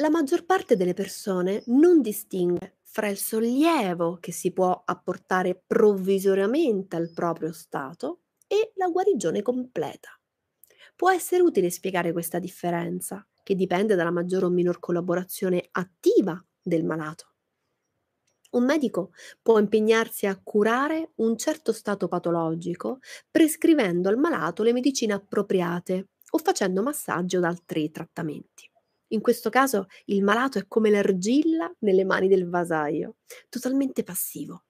la maggior parte delle persone non distingue fra il sollievo che si può apportare provvisoriamente al proprio stato e la guarigione completa. Può essere utile spiegare questa differenza, che dipende dalla maggiore o minor collaborazione attiva del malato. Un medico può impegnarsi a curare un certo stato patologico prescrivendo al malato le medicine appropriate o facendo massaggio ad altri trattamenti. In questo caso il malato è come l'argilla nelle mani del vasaio, totalmente passivo.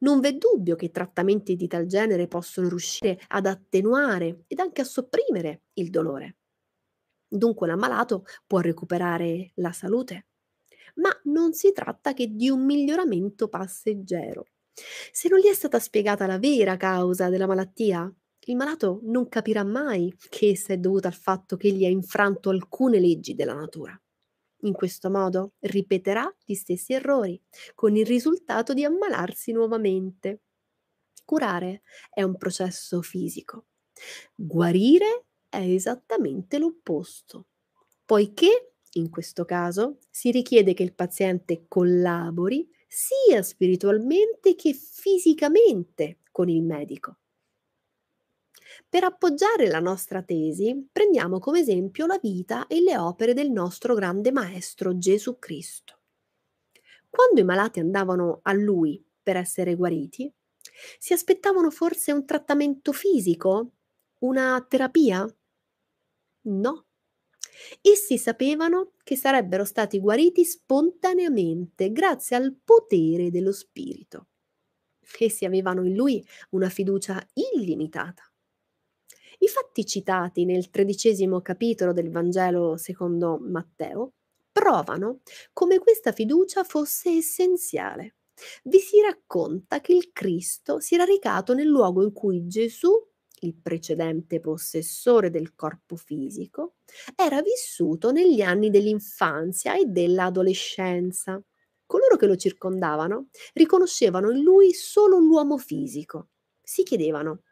Non v'è dubbio che trattamenti di tal genere possono riuscire ad attenuare ed anche a sopprimere il dolore. Dunque l'ammalato può recuperare la salute, ma non si tratta che di un miglioramento passeggero. Se non gli è stata spiegata la vera causa della malattia, il malato non capirà mai che essa è dovuta al fatto che gli ha infranto alcune leggi della natura. In questo modo ripeterà gli stessi errori, con il risultato di ammalarsi nuovamente. Curare è un processo fisico. Guarire è esattamente l'opposto, poiché in questo caso si richiede che il paziente collabori sia spiritualmente che fisicamente con il medico. Per appoggiare la nostra tesi, prendiamo come esempio la vita e le opere del nostro grande maestro Gesù Cristo. Quando i malati andavano a lui per essere guariti, si aspettavano forse un trattamento fisico? Una terapia? No. Essi sapevano che sarebbero stati guariti spontaneamente grazie al potere dello Spirito. Essi avevano in lui una fiducia illimitata. I fatti citati nel tredicesimo capitolo del Vangelo secondo Matteo provano come questa fiducia fosse essenziale. Vi si racconta che il Cristo si era recato nel luogo in cui Gesù, il precedente possessore del corpo fisico, era vissuto negli anni dell'infanzia e dell'adolescenza. Coloro che lo circondavano riconoscevano in lui solo l'uomo fisico. Si chiedevano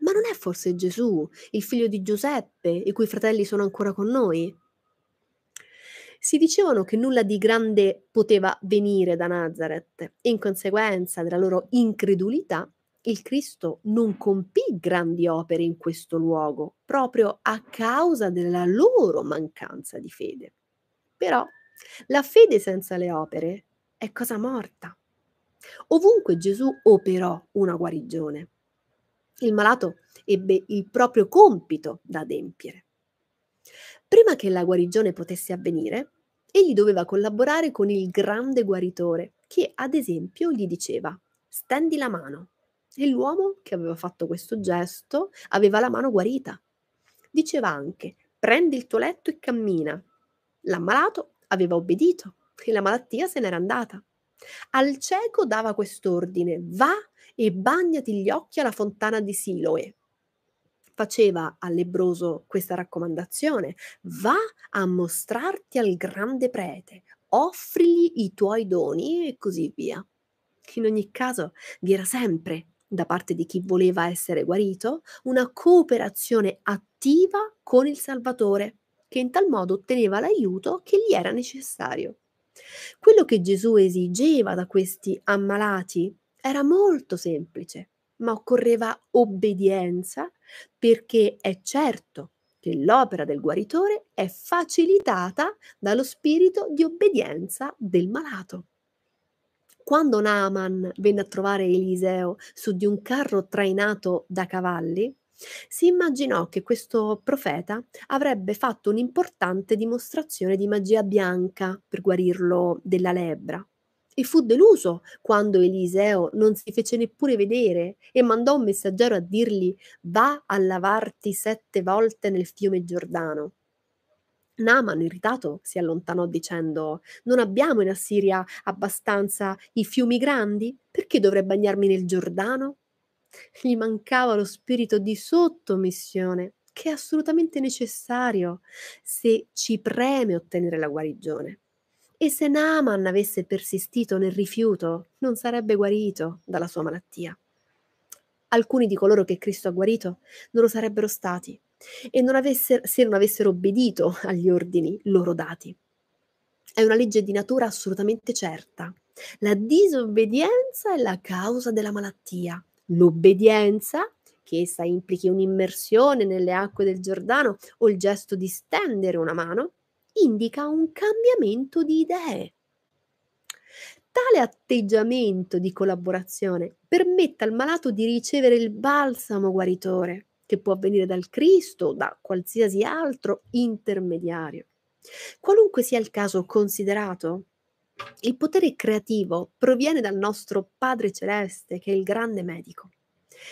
ma non è forse Gesù, il figlio di Giuseppe, i cui fratelli sono ancora con noi? Si dicevano che nulla di grande poteva venire da Nazareth e in conseguenza della loro incredulità il Cristo non compì grandi opere in questo luogo proprio a causa della loro mancanza di fede. Però la fede senza le opere è cosa morta. Ovunque Gesù operò una guarigione. Il malato ebbe il proprio compito da adempiere. Prima che la guarigione potesse avvenire, egli doveva collaborare con il grande guaritore, che ad esempio gli diceva stendi la mano. E l'uomo che aveva fatto questo gesto aveva la mano guarita. Diceva anche prendi il tuo letto e cammina. L'ammalato aveva obbedito e la malattia se n'era andata. Al cieco dava quest'ordine, va e bagnati gli occhi alla fontana di Siloe. Faceva al lebroso questa raccomandazione, va a mostrarti al grande prete, offrigli i tuoi doni e così via. In ogni caso vi era sempre, da parte di chi voleva essere guarito, una cooperazione attiva con il Salvatore, che in tal modo otteneva l'aiuto che gli era necessario. Quello che Gesù esigeva da questi ammalati era molto semplice, ma occorreva obbedienza perché è certo che l'opera del guaritore è facilitata dallo spirito di obbedienza del malato. Quando Naaman venne a trovare Eliseo su di un carro trainato da cavalli, si immaginò che questo profeta avrebbe fatto un'importante dimostrazione di magia bianca per guarirlo della lebbra. E fu deluso quando Eliseo non si fece neppure vedere e mandò un messaggero a dirgli va a lavarti sette volte nel fiume Giordano. Naman, irritato, si allontanò dicendo Non abbiamo in Assiria abbastanza i fiumi grandi? Perché dovrei bagnarmi nel Giordano? Gli mancava lo spirito di sottomissione, che è assolutamente necessario se ci preme ottenere la guarigione. E se Naaman avesse persistito nel rifiuto, non sarebbe guarito dalla sua malattia. Alcuni di coloro che Cristo ha guarito non lo sarebbero stati e non avesse, se non avessero obbedito agli ordini loro dati. È una legge di natura assolutamente certa. La disobbedienza è la causa della malattia l'obbedienza, che essa implichi un'immersione nelle acque del Giordano o il gesto di stendere una mano, indica un cambiamento di idee. Tale atteggiamento di collaborazione permette al malato di ricevere il balsamo guaritore, che può avvenire dal Cristo o da qualsiasi altro intermediario. Qualunque sia il caso considerato, il potere creativo proviene dal nostro Padre Celeste, che è il grande medico.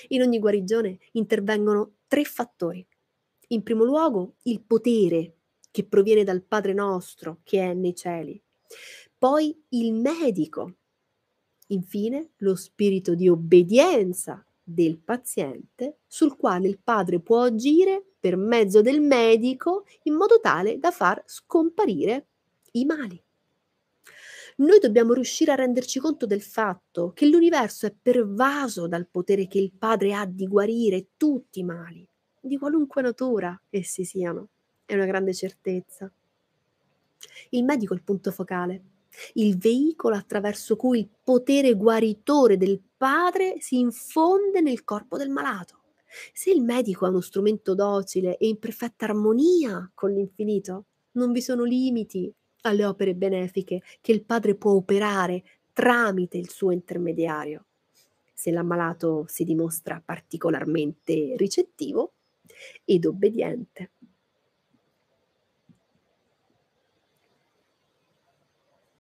In ogni guarigione intervengono tre fattori. In primo luogo, il potere che proviene dal Padre nostro, che è nei cieli. Poi il medico. Infine, lo spirito di obbedienza del paziente, sul quale il padre può agire per mezzo del medico in modo tale da far scomparire i mali. Noi dobbiamo riuscire a renderci conto del fatto che l'universo è pervaso dal potere che il Padre ha di guarire tutti i mali, di qualunque natura essi siano. È una grande certezza. Il medico è il punto focale, il veicolo attraverso cui il potere guaritore del Padre si infonde nel corpo del malato. Se il medico è uno strumento docile e in perfetta armonia con l'infinito, non vi sono limiti alle opere benefiche che il Padre può operare tramite il suo intermediario. Se l'ammalato si dimostra particolarmente ricettivo ed obbediente.